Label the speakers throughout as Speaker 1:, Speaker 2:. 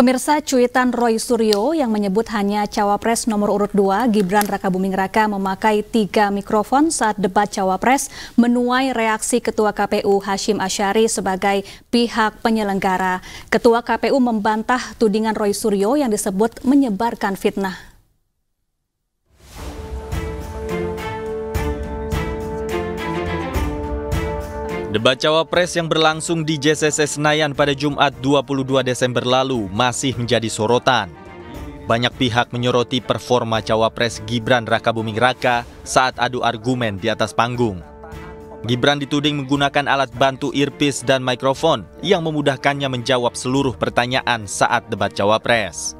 Speaker 1: Pemirsa cuitan Roy Suryo yang menyebut hanya cawapres nomor urut 2 Gibran Rakabuming Raka memakai tiga mikrofon saat debat cawapres menuai reaksi Ketua KPU Hashim Ashari sebagai pihak penyelenggara. Ketua KPU membantah tudingan Roy Suryo yang disebut menyebarkan fitnah.
Speaker 2: Debat cawapres yang berlangsung di JCC Senayan pada Jumat 22 Desember lalu masih menjadi sorotan. Banyak pihak menyoroti performa cawapres Gibran Raka Buming Raka saat adu argumen di atas panggung. Gibran dituding menggunakan alat bantu earpiece dan mikrofon yang memudahkannya menjawab seluruh pertanyaan saat debat cawapres.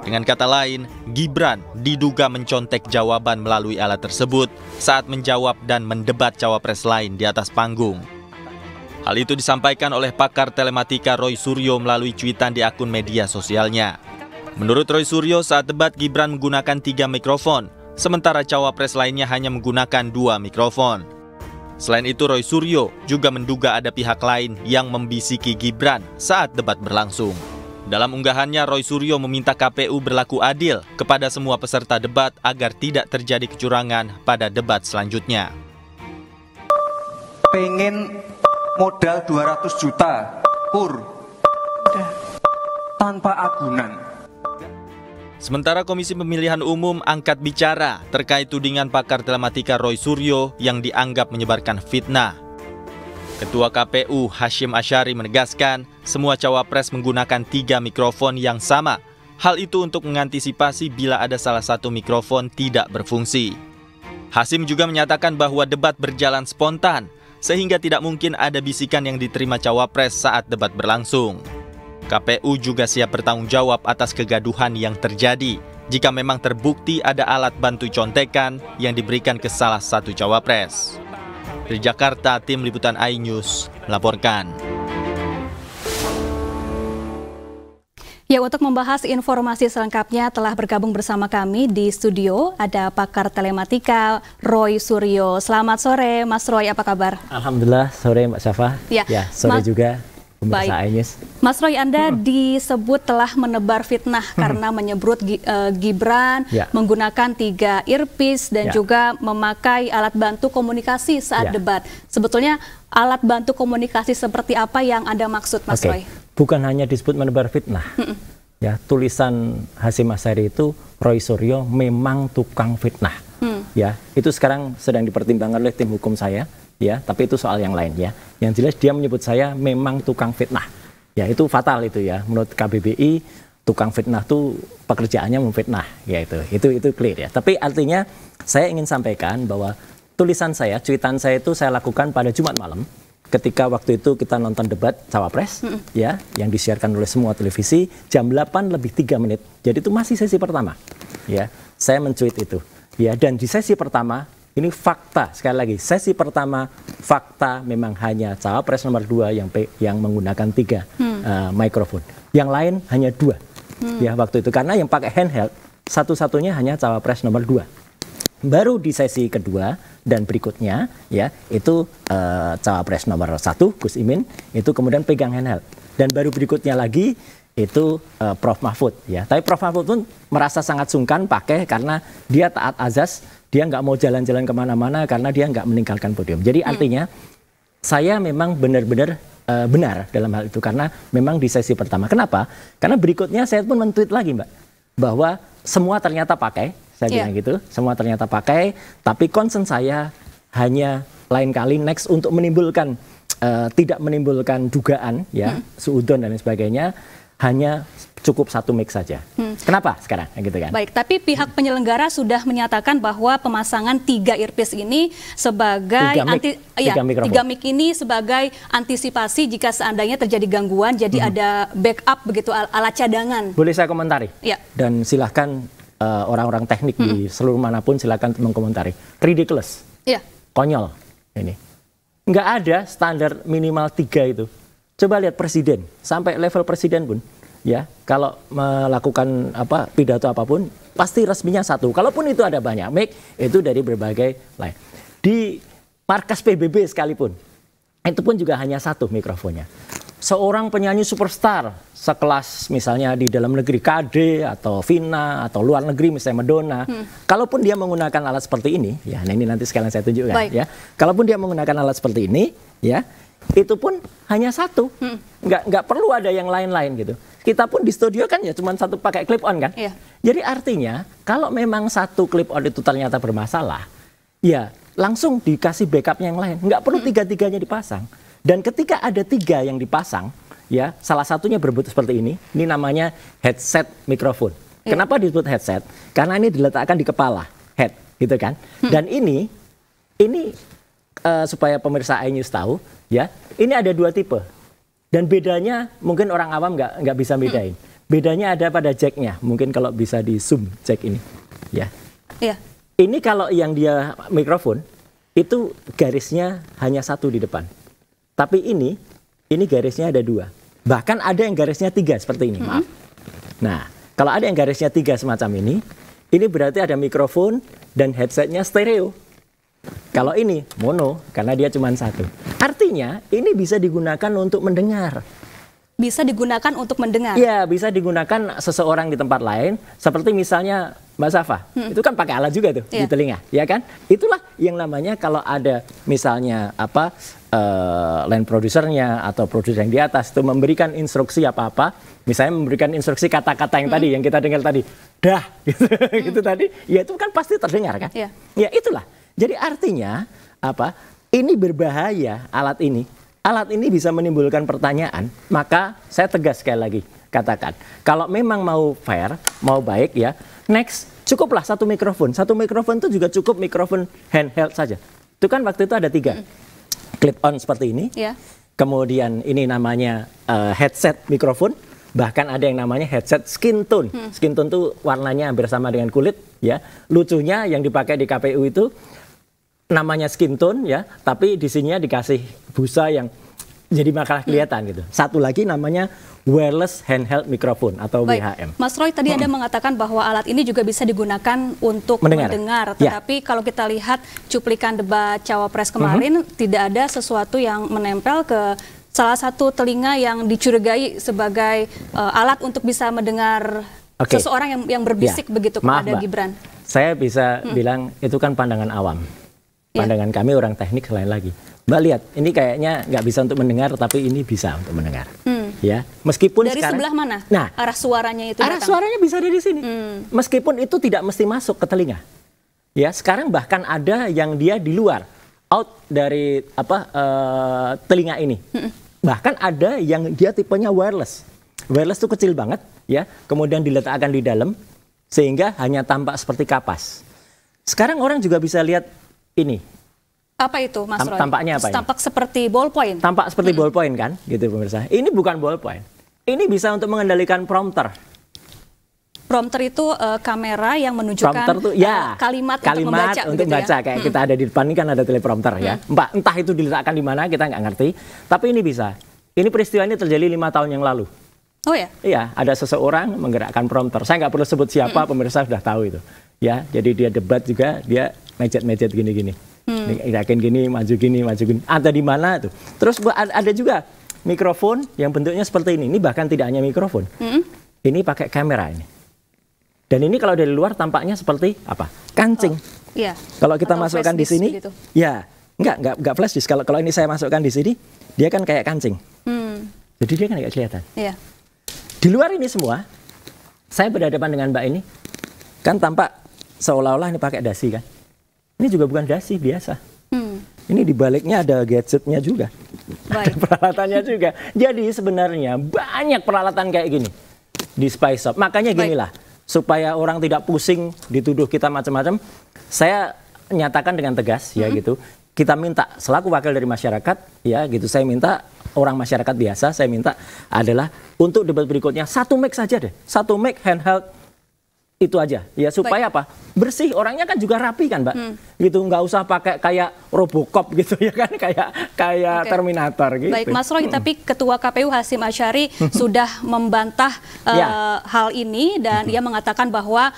Speaker 2: Dengan kata lain, Gibran diduga mencontek jawaban melalui alat tersebut saat menjawab dan mendebat cawapres lain di atas panggung. Hal itu disampaikan oleh pakar telematika Roy Suryo melalui cuitan di akun media sosialnya. Menurut Roy Suryo, saat debat Gibran menggunakan tiga mikrofon, sementara cawapres lainnya hanya menggunakan dua mikrofon. Selain itu, Roy Suryo juga menduga ada pihak lain yang membisiki Gibran saat debat berlangsung. Dalam unggahannya, Roy Suryo meminta KPU berlaku adil kepada semua peserta debat agar tidak terjadi kecurangan pada debat selanjutnya. Pengen modal 200 juta pur Udah. tanpa agunan Sementara Komisi Pemilihan Umum angkat bicara terkait tudingan pakar telematika Roy Suryo yang dianggap menyebarkan fitnah. Ketua KPU Hashim Ashari menegaskan semua cawapres menggunakan tiga mikrofon yang sama. Hal itu untuk mengantisipasi bila ada salah satu mikrofon tidak berfungsi. Hasim juga menyatakan bahwa debat berjalan spontan sehingga tidak mungkin ada bisikan yang diterima cawapres saat debat berlangsung. KPU juga siap bertanggung jawab atas kegaduhan yang terjadi jika memang terbukti ada alat bantu contekan yang diberikan ke salah satu cawapres. Dari Jakarta, Tim Liputan iNews melaporkan.
Speaker 1: Ya, untuk membahas informasi selengkapnya telah bergabung bersama kami di studio ada pakar telematika Roy Suryo. Selamat sore Mas Roy, apa kabar?
Speaker 3: Alhamdulillah sore Mbak Safa. Ya, ya sore Ma juga. Baik.
Speaker 1: Mas Roy, Anda hmm. disebut telah menebar fitnah hmm. karena menyebut uh, eh, Gibran ya. menggunakan tiga earpiece dan ya. juga memakai alat bantu komunikasi saat ya. debat. Sebetulnya alat bantu komunikasi seperti apa yang Anda maksud, Mas okay. Roy?
Speaker 3: bukan hanya disebut menebar fitnah. Mm Ya, tulisan Hasim Asari itu Roy Suryo memang tukang fitnah. Mm. Ya, itu sekarang sedang dipertimbangkan oleh tim hukum saya, ya, tapi itu soal yang lain ya. Yang jelas dia menyebut saya memang tukang fitnah. Ya, itu fatal itu ya. Menurut KBBI tukang fitnah tuh pekerjaannya memfitnah, ya itu. Itu itu clear ya. Tapi artinya saya ingin sampaikan bahwa tulisan saya, cuitan saya itu saya lakukan pada Jumat malam ketika waktu itu kita nonton debat cawapres mm ya yang disiarkan oleh semua televisi jam 8 lebih 3 menit. Jadi itu masih sesi pertama. Ya, saya mencuit itu. Ya, dan di sesi pertama ini fakta sekali lagi sesi pertama fakta memang hanya cawapres nomor 2 yang yang menggunakan tiga mm. uh, eh, mikrofon. Yang lain hanya dua. mm. Ya waktu itu karena yang pakai handheld satu-satunya hanya cawapres nomor 2 baru di sesi kedua dan berikutnya ya itu uh, cawapres nomor satu Gus Imin itu kemudian pegang handheld dan baru berikutnya lagi itu uh, Prof Mahfud ya tapi Prof Mahfud pun merasa sangat sungkan pakai karena dia taat azas dia nggak mau jalan-jalan kemana-mana karena dia nggak meninggalkan podium jadi hmm. artinya saya memang benar-benar uh, benar dalam hal itu karena memang di sesi pertama kenapa karena berikutnya saya pun mentweet lagi mbak bahwa semua ternyata pakai saya yeah. gitu semua ternyata pakai tapi concern saya hanya lain kali next untuk menimbulkan uh, tidak menimbulkan dugaan ya hmm. suudon dan sebagainya hanya cukup satu mix saja. Hmm. Kenapa sekarang nah, gitu kan?
Speaker 1: Baik, tapi pihak penyelenggara sudah menyatakan bahwa pemasangan tiga earpiece ini sebagai tiga mic, anti ya, tiga, tiga mic ini sebagai antisipasi jika seandainya terjadi gangguan, jadi hmm. ada backup begitu alat cadangan.
Speaker 3: Boleh saya komentari? Ya. Dan silahkan Eh, orang-orang uh, teknik hmm. di seluruh manapun silakan mengkomentari. Ridiculous. Iya. Konyol ini. Nggak ada standar minimal tiga itu. Coba lihat presiden, sampai level presiden pun ya kalau melakukan apa pidato apapun pasti resminya satu. Kalaupun itu ada banyak make itu dari berbagai lain. Di markas PBB sekalipun itu pun juga hanya satu mikrofonnya seorang penyanyi superstar sekelas misalnya di dalam negeri KD atau Vina atau luar negeri misalnya Madonna, hmm. kalaupun dia menggunakan alat seperti ini, ya nah ini nanti sekalian saya tunjukkan Baik. ya. Kalaupun dia menggunakan alat seperti ini, ya itu pun hanya satu, hmm. nggak nggak perlu ada yang lain-lain gitu. Kita pun di studio kan ya cuma satu pakai clip on kan. Iya. Jadi artinya kalau memang satu clip on itu ternyata bermasalah, ya langsung dikasih backupnya yang lain, nggak perlu hmm. tiga-tiganya dipasang. Dan ketika ada tiga yang dipasang, ya salah satunya berbentuk seperti ini. Ini namanya headset mikrofon. Yeah. Kenapa disebut headset? Karena ini diletakkan di kepala, head, gitu kan. Hmm. Dan ini, ini uh, supaya pemirsa iNews tahu, ya, ini ada dua tipe. Dan bedanya mungkin orang awam nggak nggak bisa hmm. bedain. Hmm. Bedanya ada pada jacknya. Mungkin kalau bisa di zoom jack ini, ya. Iya. Ini kalau yang dia mikrofon itu garisnya hanya satu di depan. Tapi ini, ini garisnya ada dua. Bahkan ada yang garisnya tiga seperti ini, Nah, kalau ada yang garisnya tiga semacam ini, ini berarti ada mikrofon dan headsetnya stereo. Kalau ini mono, karena dia cuma satu. Artinya, ini bisa digunakan untuk mendengar bisa digunakan untuk mendengar. Iya, bisa digunakan seseorang di tempat lain, seperti misalnya Mbak Safa. Hmm. Itu kan pakai alat juga tuh ya. di telinga, ya kan? Itulah yang namanya kalau ada misalnya apa uh, eh, line produsernya atau produser yang di atas itu memberikan instruksi apa-apa, misalnya memberikan instruksi kata-kata yang hmm. tadi yang kita dengar tadi, dah gitu, hmm. gitu tadi, ya itu kan pasti terdengar kan? Iya. Ya itulah. Jadi artinya apa? Ini berbahaya alat ini alat ini bisa menimbulkan pertanyaan, maka saya tegas sekali lagi katakan, kalau memang mau fair, mau baik ya, next cukuplah satu mikrofon. Satu mikrofon itu juga cukup mikrofon handheld saja. Itu kan waktu itu ada tiga, hmm. clip on seperti ini, ya. kemudian ini namanya uh, headset mikrofon, bahkan ada yang namanya headset skin tone. Hmm. Skin tone itu warnanya hampir sama dengan kulit, ya. Lucunya yang dipakai di KPU itu namanya skin tone ya, tapi di ya dikasih busa yang jadi makalah hmm. kelihatan hmm. gitu. Satu lagi namanya wireless handheld microphone atau Baik. WHM.
Speaker 1: Mas Roy tadi hmm. Anda mengatakan bahwa alat ini juga bisa digunakan untuk mendengar, mendengar. Ya. tetapi ya. kalau kita lihat cuplikan debat cawapres kemarin hmm. tidak ada sesuatu yang menempel ke salah satu telinga yang dicurigai sebagai uh, alat untuk bisa mendengar okay. seseorang yang yang berbisik ya. begitu kepada Maaf, Gibran.
Speaker 3: Saya bisa hmm. bilang itu kan pandangan awam Iya. pandangan kami orang teknik selain lagi. Mbak lihat, ini kayaknya nggak bisa untuk mendengar, tapi ini bisa untuk mendengar. Hmm. Ya, meskipun dari sekarang, sebelah mana? Nah, arah
Speaker 1: suaranya itu. Arah datang. suaranya bisa dari sini. Hmm.
Speaker 3: Meskipun itu tidak mesti masuk ke telinga. Ya, sekarang bahkan ada yang dia di luar, out dari apa uh, telinga ini. Hmm. Bahkan ada yang dia tipenya wireless. Wireless itu kecil banget, ya. Kemudian diletakkan di dalam, sehingga hanya tampak seperti kapas. Sekarang orang juga bisa lihat ini.
Speaker 1: Apa itu, Mas Roy? Tampaknya apa? Ini? Tampak seperti ballpoint.
Speaker 3: Tampak seperti hmm. ballpoint kan, gitu pemirsa. Ini bukan ballpoint. Ini bisa untuk mengendalikan prompter.
Speaker 1: Prompter itu uh, kamera yang menunjukkan prompter tuh, ya, uh, eh, kalimat, kalimat untuk membaca. Untuk gitu baca ya? kayak hmm.
Speaker 3: kita ada di depan ini kan ada teleprompter ya. hmm. ya. Mbak, entah itu diletakkan di mana kita nggak ngerti. Tapi ini bisa. Ini peristiwa ini terjadi lima tahun yang lalu. Oh ya? Iya, ada seseorang menggerakkan prompter. Saya nggak perlu sebut siapa, hmm. pemirsa sudah tahu itu ya jadi dia debat juga dia mejat-mejat gini-gini hmm. yakin gini maju gini maju gini ada di mana tuh terus ada juga mikrofon yang bentuknya seperti ini ini bahkan tidak hanya mikrofon hmm. ini pakai kamera ini dan ini kalau dari luar tampaknya seperti apa kancing oh,
Speaker 1: iya. kalau kita Atau masukkan di sini gitu.
Speaker 3: ya Enggak, enggak, enggak flash disk. Kalau kalau ini saya masukkan di sini, dia kan kayak kancing. Hmm. Jadi dia kan nggak kelihatan. Iya. Di luar ini semua, saya berhadapan dengan Mbak ini, kan tampak seolah-olah ini pakai dasi kan. Ini juga bukan dasi biasa. Hmm. Ini dibaliknya ada gadgetnya juga, Baik. ada peralatannya juga. Jadi sebenarnya banyak peralatan kayak gini di spice Shop. Makanya gini lah, supaya orang tidak pusing dituduh kita macam-macam. Saya nyatakan dengan tegas ya hmm. ya gitu. Kita minta selaku wakil dari masyarakat ya gitu. Saya minta orang masyarakat biasa saya minta adalah untuk debat berikutnya satu mic saja deh, satu mic handheld itu aja ya supaya apa bersih orangnya kan juga rapi kan mbak hmm. gitu nggak usah pakai kayak robocop gitu ya kan kayak kayak okay. terminator gitu Baik Mas Roy tapi
Speaker 1: hmm. ketua KPU Hasim ashari sudah membantah uh, ya. hal ini dan dia hmm. mengatakan bahwa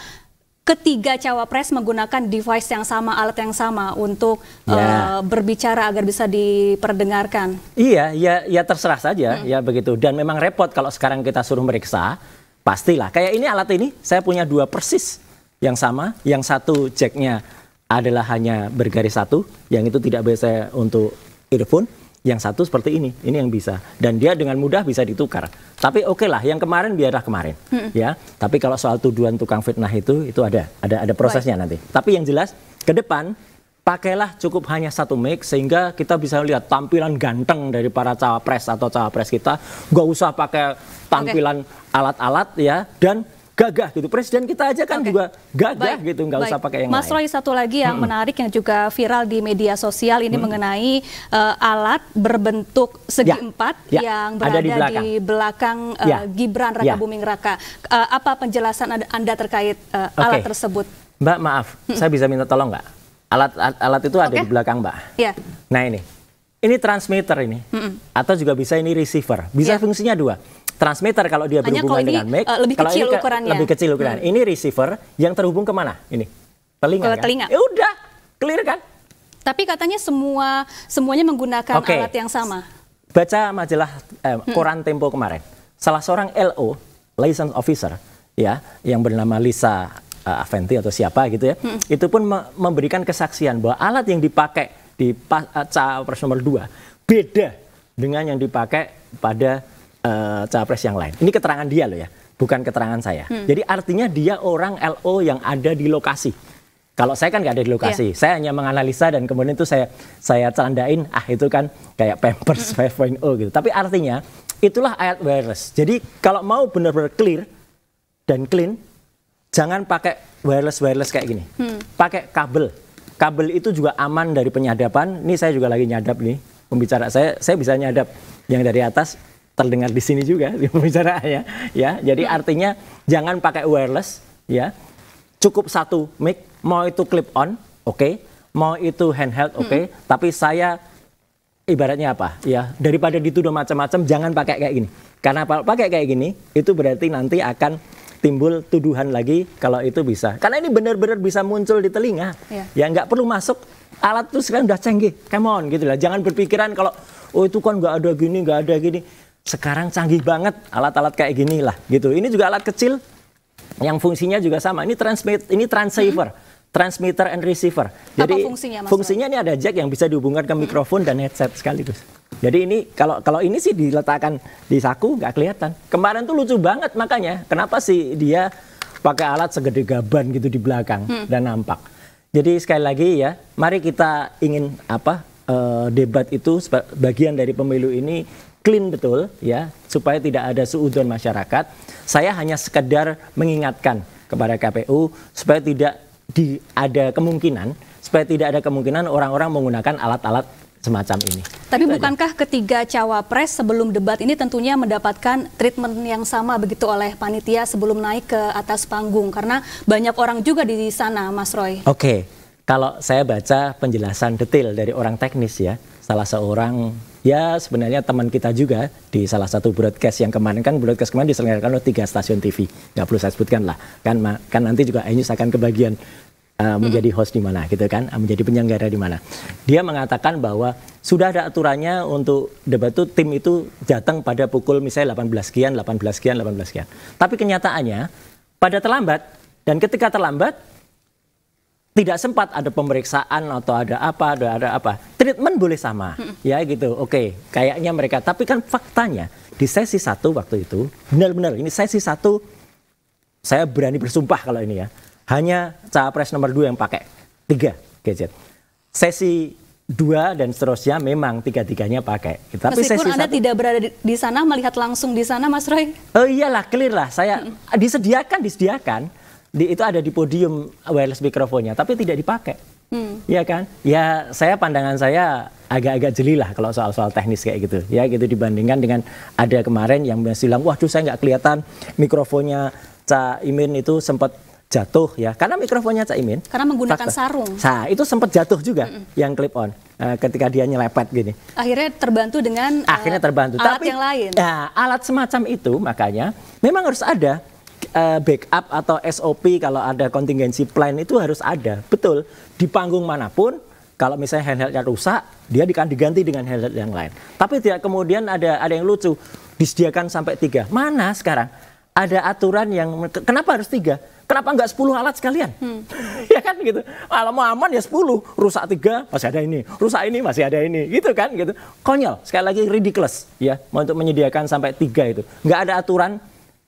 Speaker 1: ketiga cawapres menggunakan device yang sama, alat yang sama untuk ya. uh, berbicara agar bisa diperdengarkan.
Speaker 3: Iya, ya, ya terserah saja, hmm. ya begitu. Dan memang repot kalau sekarang kita suruh meriksa Pastilah. Kayak ini alat ini, saya punya dua persis yang sama. Yang satu jacknya adalah hanya bergaris satu, yang itu tidak bisa untuk earphone. Yang satu seperti ini, ini yang bisa. Dan dia dengan mudah bisa ditukar. Tapi oke okay lah, yang kemarin biarlah kemarin, hmm. ya. Tapi kalau soal tuduhan tukang fitnah itu, itu ada, ada, ada prosesnya Baik. nanti. Tapi yang jelas, ke depan pakailah cukup hanya satu mic sehingga kita bisa lihat tampilan ganteng dari para cawapres atau cawapres kita gak usah pakai tampilan alat-alat okay. ya dan gagah gitu presiden kita aja kan okay. juga gagah Baik. gitu nggak usah pakai yang Mas lain. Roy
Speaker 1: satu lagi yang hmm. menarik yang juga viral di media sosial ini hmm. mengenai uh, alat berbentuk segi ya. empat ya. yang berada di belakang, di belakang uh, ya. Gibran Raka ya. Buming Raka uh, apa penjelasan anda terkait uh, okay. alat tersebut
Speaker 3: Mbak maaf hmm. saya bisa minta tolong nggak Alat alat, itu okay. ada di belakang, Mbak. Yeah. Nah, ini. Ini transmitter ini. Mm -mm. Atau juga bisa ini receiver. Bisa yeah. fungsinya dua transmitter kalau dia berhubungan kalau dengan mic, uh, lebih kalau kecil ini ukurannya. Lebih kecil ukurannya. Hmm. Ini receiver yang terhubung kemana? Ini telinga. kan? telinga.
Speaker 1: Ya udah, clear kan? Tapi katanya semua semuanya menggunakan okay. alat yang sama.
Speaker 3: Baca majalah eh, koran Tempo kemarin. Salah seorang LO, license officer, ya, yang bernama Lisa uh, Aventi atau siapa gitu ya, hmm. itu pun me memberikan kesaksian bahwa alat yang dipakai di uh, eh, capres nomor 2 beda dengan yang dipakai pada uh, eh, capres yang lain. Ini keterangan dia loh ya, bukan keterangan saya. Hmm. Jadi artinya dia orang LO yang ada di lokasi. Kalau saya kan nggak ada di lokasi, yeah. saya hanya menganalisa dan kemudian itu saya saya celandain, ah itu kan kayak Pampers hmm. 5.0 gitu. Tapi artinya itulah ayat virus. Jadi kalau mau benar-benar clear dan clean, jangan pakai wireless wireless kayak gini. Hmm. Pakai kabel. Kabel itu juga aman dari penyadapan. Ini saya juga lagi nyadap nih. Pembicara saya saya bisa nyadap yang dari atas terdengar di sini juga di pembicaraannya ya. Jadi hmm. artinya jangan pakai wireless ya. Cukup satu mic, mau itu clip on, oke. Okay. Mau itu handheld, oke. Okay. Hmm. Tapi saya ibaratnya apa ya daripada dituduh macam-macam jangan pakai kayak gini karena kalau pakai kayak gini itu berarti nanti akan timbul tuduhan lagi kalau itu bisa. Karena ini benar-benar bisa muncul di telinga. Iya. Ya nggak perlu masuk alat tuh sekarang udah canggih. Come on gitu lah. Jangan berpikiran kalau oh itu kan nggak ada gini, nggak ada gini. Sekarang canggih banget alat-alat kayak gini lah gitu. Ini juga alat kecil yang fungsinya juga sama. Ini transmit, ini transceiver. -hmm transmitter and receiver. Jadi Apa fungsinya, Mas fungsinya ini ada jack yang bisa dihubungkan ke mikrofon dan headset sekaligus. Jadi ini kalau kalau ini sih diletakkan di saku nggak kelihatan. Kemarin tuh lucu banget makanya kenapa sih dia pakai alat segede gaban gitu di belakang hmm. dan nampak. Jadi sekali lagi ya, mari kita ingin apa uh, debat itu bagian dari pemilu ini clean betul ya supaya tidak ada suudon masyarakat. Saya hanya sekedar mengingatkan kepada KPU supaya tidak di ada kemungkinan supaya tidak ada kemungkinan orang-orang menggunakan alat-alat semacam ini.
Speaker 1: Tapi bukankah ketiga cawapres sebelum debat ini tentunya mendapatkan treatment yang sama begitu oleh panitia sebelum naik ke atas panggung karena banyak orang juga di sana, Mas Roy. Oke,
Speaker 3: okay. kalau saya baca penjelasan detail dari orang teknis ya, salah seorang ya sebenarnya teman kita juga di salah satu broadcast yang kemarin kan broadcast kemarin diselenggarakan oleh tiga stasiun TV nggak perlu saya sebutkan lah kan kan nanti juga iNews akan kebagian uh, menjadi host di mana gitu kan eh, menjadi penyelenggara di mana dia mengatakan bahwa sudah ada aturannya untuk debat itu tim itu datang pada pukul misalnya 18 sekian 18 sekian 18 sekian tapi kenyataannya pada terlambat dan ketika terlambat tidak sempat ada pemeriksaan atau ada apa ada ada apa treatment boleh sama hmm. ya gitu oke okay. kayaknya mereka tapi kan faktanya di sesi satu waktu itu benar-benar ini sesi satu saya berani bersumpah kalau ini ya hanya capres nomor dua yang pakai tiga gadget sesi dua dan seterusnya memang tiga tiganya pakai tapi meskipun sesi anda satu,
Speaker 1: tidak berada di, di sana melihat langsung di sana mas Roy oh iyalah clear lah saya
Speaker 3: hmm. disediakan disediakan di, itu ada di podium wireless mikrofonnya, tapi tidak dipakai. Hmm. Ya kan? Ya saya pandangan saya agak-agak jeli lah kalau soal-soal teknis kayak gitu. Ya gitu dibandingkan dengan ada kemarin yang masih bilang, waduh saya nggak kelihatan mikrofonnya caimin Imin itu sempat jatuh ya karena mikrofonnya caimin Imin
Speaker 1: karena menggunakan faktor. sarung nah
Speaker 3: itu sempat jatuh juga mm yang clip on uh, ketika dia nyelepet gini
Speaker 1: akhirnya terbantu dengan
Speaker 3: akhirnya eh, terbantu uh, alat tapi, yang lain nah, alat semacam itu makanya memang harus ada Eh, backup atau SOP kalau ada kontingensi plan itu harus ada. Betul. Di panggung manapun kalau misalnya handheldnya rusak, dia akan diganti dengan handheld yang lain. Tapi tidak kemudian ada ada yang lucu disediakan sampai tiga. Mana sekarang? Ada aturan yang kenapa harus tiga? Kenapa nggak sepuluh alat sekalian? Hmm. ya kan gitu. Kalau mau aman ya sepuluh rusak tiga masih ada ini, rusak ini masih ada ini, gitu kan gitu. Konyol. Sekali lagi ridiculous ya untuk menyediakan sampai tiga itu. Nggak ada aturan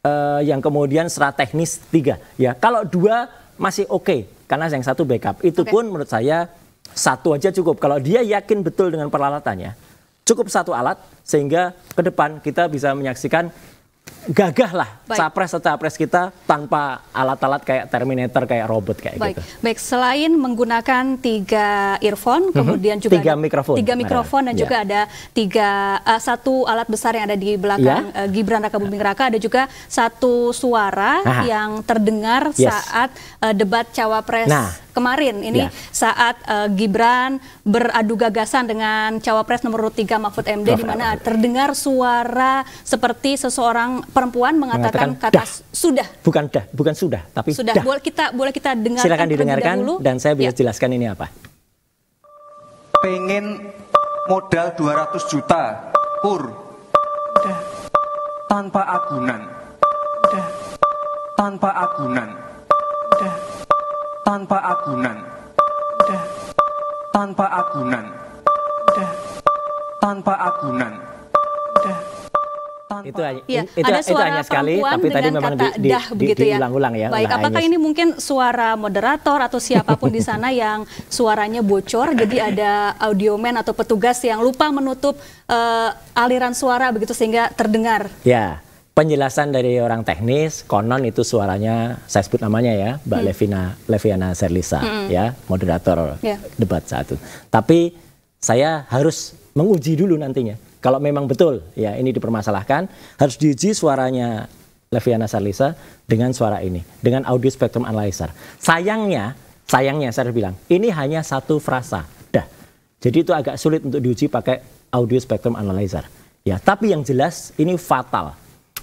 Speaker 3: uh, yang kemudian secara teknis tiga ya kalau dua masih oke okay, karena yang satu backup itu okay. pun menurut saya satu aja cukup kalau dia yakin betul dengan peralatannya cukup satu alat sehingga ke depan kita bisa menyaksikan gagah lah capres atau capres kita tanpa alat-alat kayak Terminator, kayak robot kayak Baik. gitu.
Speaker 1: Baik, selain menggunakan tiga earphone, mhm. kemudian mm -hmm. juga tiga mikrofon, tiga mikrofon dan ya. juga ada tiga uh, satu alat besar yang ada di belakang ya. uh, Gibran Raka Buming Raka, ada juga satu suara Aha. yang terdengar yes. saat uh, debat cawapres. Nah kemarin ini ya. saat uh, Gibran beradu gagasan dengan cawapres nomor 3 Mahfud MD di mana terdengar suara seperti seseorang perempuan mengatakan, mengatakan kata dah. sudah.
Speaker 3: Bukan dah, bukan sudah, tapi sudah. Dah. Boleh
Speaker 1: kita boleh kita dengarkan Silakan didengarkan dahulu. dan
Speaker 3: saya bisa ya. jelaskan ini apa.
Speaker 2: Pengen modal 200 juta kur udah. tanpa agunan udah. tanpa agunan udah tanpa agunan
Speaker 3: tanpa agunan tanpa agunan udah tanpa itu, ya, itu, ada suara itu hanya sekali tapi tadi memang kata di, dah, ya. di, begitu di, ya. diulang-ulang ya baik apakah ini
Speaker 1: mungkin suara moderator atau siapapun di sana yang suaranya bocor jadi ada audioman atau petugas yang lupa menutup uh, aliran suara begitu sehingga terdengar
Speaker 3: ya penjelasan dari orang teknis konon itu suaranya saya sebut namanya ya Mbak hmm. Levina Leviana Serlisa hmm. ya moderator yeah. debat saat itu. Tapi saya harus menguji dulu nantinya. Kalau memang betul ya ini dipermasalahkan harus diuji suaranya Leviana Serlisa dengan suara ini dengan audio spectrum analyzer. Sayangnya sayangnya saya harus bilang ini hanya satu frasa dah. Jadi itu agak sulit untuk diuji pakai audio spectrum analyzer. Ya, tapi yang jelas ini fatal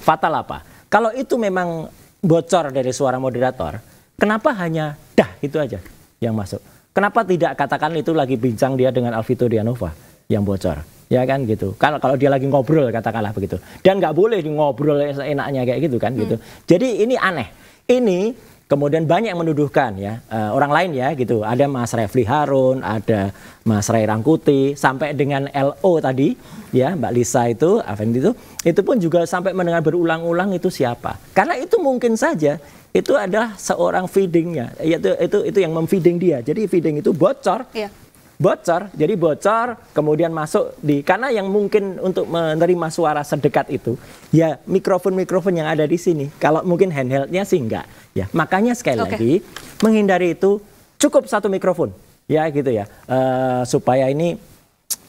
Speaker 3: fatal apa? Kalau itu memang bocor dari suara moderator, kenapa hanya dah itu aja yang masuk? Kenapa tidak katakan itu lagi bincang dia dengan Alvito Dianova yang bocor? Ya kan gitu. Kalau kalau dia lagi ngobrol katakanlah begitu. Dan nggak boleh di ngobrol enaknya kayak gitu kan gitu. hmm. gitu. Jadi ini aneh. Ini kemudian banyak yang menuduhkan ya uh, orang lain ya gitu. Ada Mas Refli Harun, ada Mas Ray Rangkuti, sampai dengan LO tadi ya Mbak Lisa itu, Avendi itu, itu pun juga sampai mendengar berulang-ulang itu siapa. Karena itu mungkin saja itu adalah seorang feedingnya, yaitu itu itu yang memfeeding dia. Jadi feeding itu bocor. Iya bocor jadi bocor kemudian masuk di karena yang mungkin untuk menerima suara sedekat itu ya mikrofon mikrofon yang ada di sini kalau mungkin handheldnya sih enggak ya makanya sekali okay. lagi menghindari itu cukup satu mikrofon ya gitu ya uh, supaya ini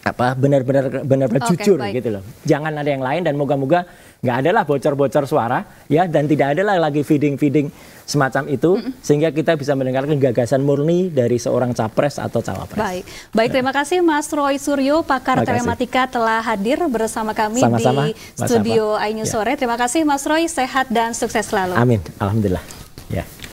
Speaker 3: apa benar-benar benar-benar okay, jujur baik. gitu loh. Jangan ada yang lain dan moga-moga nggak ada lah bocor-bocor suara ya dan tidak ada lagi feeding-feeding semacam itu mm -mm. sehingga kita bisa mendengarkan gagasan murni dari seorang capres atau cawapres.
Speaker 1: Baik. Baik, terima kasih Mas Roy Suryo pakar telematika telah hadir bersama kami Sama -sama, di Mas studio Ainyu ya. sore. Terima kasih Mas Roy, sehat dan sukses selalu. Amin. Alhamdulillah. Ya.